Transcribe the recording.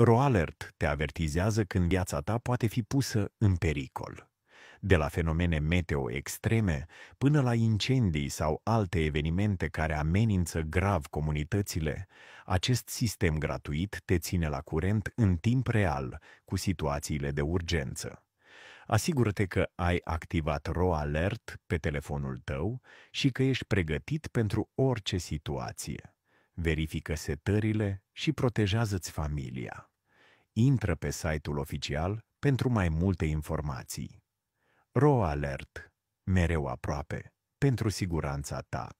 RoAlert te avertizează când viața ta poate fi pusă în pericol. De la fenomene meteo extreme până la incendii sau alte evenimente care amenință grav comunitățile, acest sistem gratuit te ține la curent în timp real cu situațiile de urgență. Asigură-te că ai activat RoAlert pe telefonul tău și că ești pregătit pentru orice situație verifică setările și protejează-ți familia. Intră pe site-ul oficial pentru mai multe informații. Ro Alert Mereu aproape. Pentru siguranța ta.